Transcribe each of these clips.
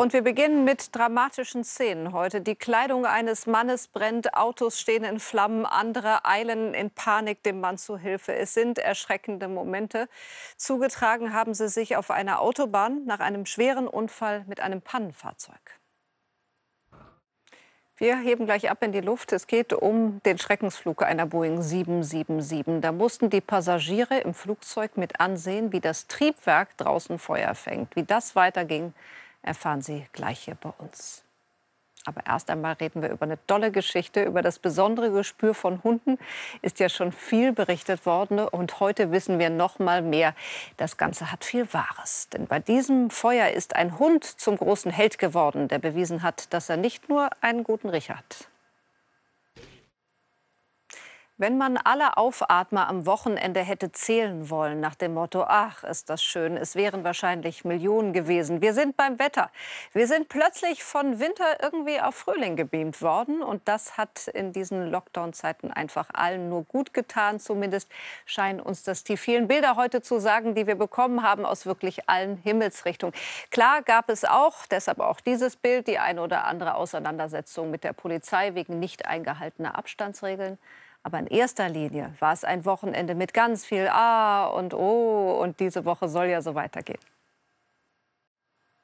Und wir beginnen mit dramatischen Szenen heute. Die Kleidung eines Mannes brennt, Autos stehen in Flammen, andere eilen in Panik dem Mann zu Hilfe. Es sind erschreckende Momente. Zugetragen haben sie sich auf einer Autobahn nach einem schweren Unfall mit einem Pannenfahrzeug. Wir heben gleich ab in die Luft. Es geht um den Schreckensflug einer Boeing 777. Da mussten die Passagiere im Flugzeug mit ansehen, wie das Triebwerk draußen Feuer fängt. Wie das weiterging, erfahren Sie gleich hier bei uns. Aber erst einmal reden wir über eine tolle Geschichte. Über das besondere Gespür von Hunden ist ja schon viel berichtet worden. Und heute wissen wir noch mal mehr. Das Ganze hat viel Wahres. Denn bei diesem Feuer ist ein Hund zum großen Held geworden, der bewiesen hat, dass er nicht nur einen guten Riecher hat. Wenn man alle Aufatmer am Wochenende hätte zählen wollen, nach dem Motto, ach, ist das schön, es wären wahrscheinlich Millionen gewesen. Wir sind beim Wetter. Wir sind plötzlich von Winter irgendwie auf Frühling gebeamt worden. Und das hat in diesen Lockdown-Zeiten einfach allen nur gut getan. Zumindest scheinen uns das die vielen Bilder heute zu sagen, die wir bekommen haben aus wirklich allen Himmelsrichtungen. Klar gab es auch, deshalb auch dieses Bild, die eine oder andere Auseinandersetzung mit der Polizei wegen nicht eingehaltener Abstandsregeln. Aber in erster Linie war es ein Wochenende mit ganz viel Ah und Oh und diese Woche soll ja so weitergehen.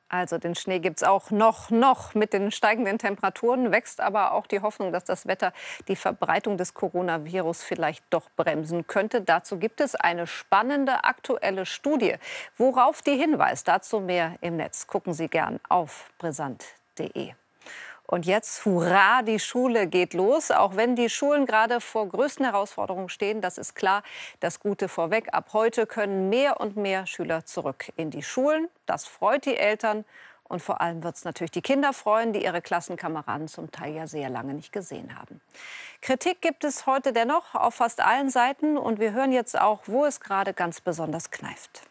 Also den Schnee gibt es auch noch, noch. Mit den steigenden Temperaturen wächst aber auch die Hoffnung, dass das Wetter die Verbreitung des Coronavirus vielleicht doch bremsen könnte. Dazu gibt es eine spannende aktuelle Studie. Worauf die hinweist, dazu mehr im Netz. Gucken Sie gern auf brisant.de. Und jetzt, hurra, die Schule geht los. Auch wenn die Schulen gerade vor größten Herausforderungen stehen, das ist klar, das Gute vorweg. Ab heute können mehr und mehr Schüler zurück in die Schulen. Das freut die Eltern. Und vor allem wird es natürlich die Kinder freuen, die ihre Klassenkameraden zum Teil ja sehr lange nicht gesehen haben. Kritik gibt es heute dennoch auf fast allen Seiten. Und wir hören jetzt auch, wo es gerade ganz besonders kneift.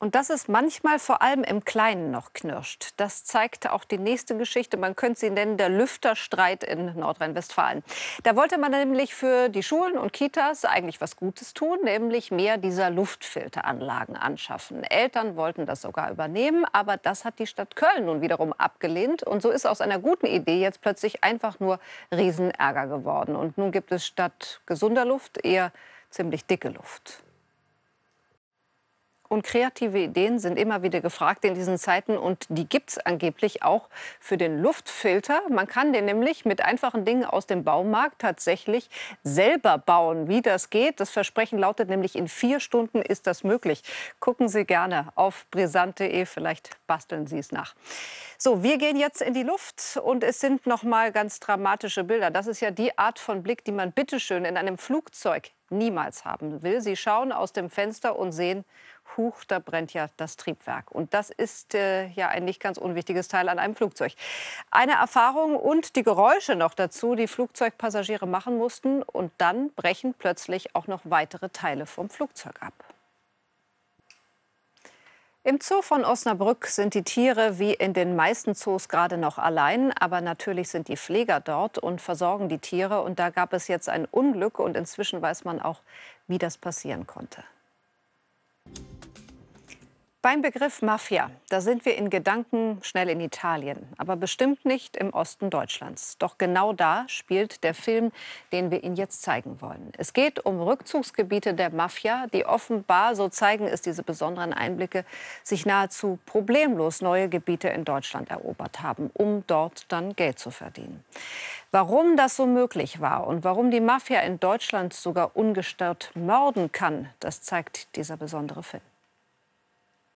Und dass es manchmal vor allem im Kleinen noch knirscht, das zeigt auch die nächste Geschichte. Man könnte sie nennen der Lüfterstreit in Nordrhein-Westfalen. Da wollte man nämlich für die Schulen und Kitas eigentlich was Gutes tun, nämlich mehr dieser Luftfilteranlagen anschaffen. Eltern wollten das sogar übernehmen, aber das hat die Stadt Köln nun wiederum abgelehnt. Und so ist aus einer guten Idee jetzt plötzlich einfach nur Riesenärger geworden. Und nun gibt es statt gesunder Luft eher ziemlich dicke Luft und kreative Ideen sind immer wieder gefragt in diesen Zeiten und die gibt es angeblich auch für den Luftfilter. Man kann den nämlich mit einfachen Dingen aus dem Baumarkt tatsächlich selber bauen. Wie das geht, das Versprechen lautet nämlich, in vier Stunden ist das möglich. Gucken Sie gerne auf brisant.de, vielleicht basteln Sie es nach. So, wir gehen jetzt in die Luft und es sind noch mal ganz dramatische Bilder. Das ist ja die Art von Blick, die man bitteschön in einem Flugzeug niemals haben will. Sie schauen aus dem Fenster und sehen, huch, da brennt ja das Triebwerk. Und das ist äh, ja ein nicht ganz unwichtiges Teil an einem Flugzeug. Eine Erfahrung und die Geräusche noch dazu, die Flugzeugpassagiere machen mussten. Und dann brechen plötzlich auch noch weitere Teile vom Flugzeug ab. Im Zoo von Osnabrück sind die Tiere wie in den meisten Zoos gerade noch allein. Aber natürlich sind die Pfleger dort und versorgen die Tiere. Und da gab es jetzt ein Unglück und inzwischen weiß man auch, wie das passieren konnte. Beim Begriff Mafia, da sind wir in Gedanken schnell in Italien, aber bestimmt nicht im Osten Deutschlands. Doch genau da spielt der Film, den wir Ihnen jetzt zeigen wollen. Es geht um Rückzugsgebiete der Mafia, die offenbar, so zeigen es diese besonderen Einblicke, sich nahezu problemlos neue Gebiete in Deutschland erobert haben, um dort dann Geld zu verdienen. Warum das so möglich war und warum die Mafia in Deutschland sogar ungestört morden kann, das zeigt dieser besondere Film.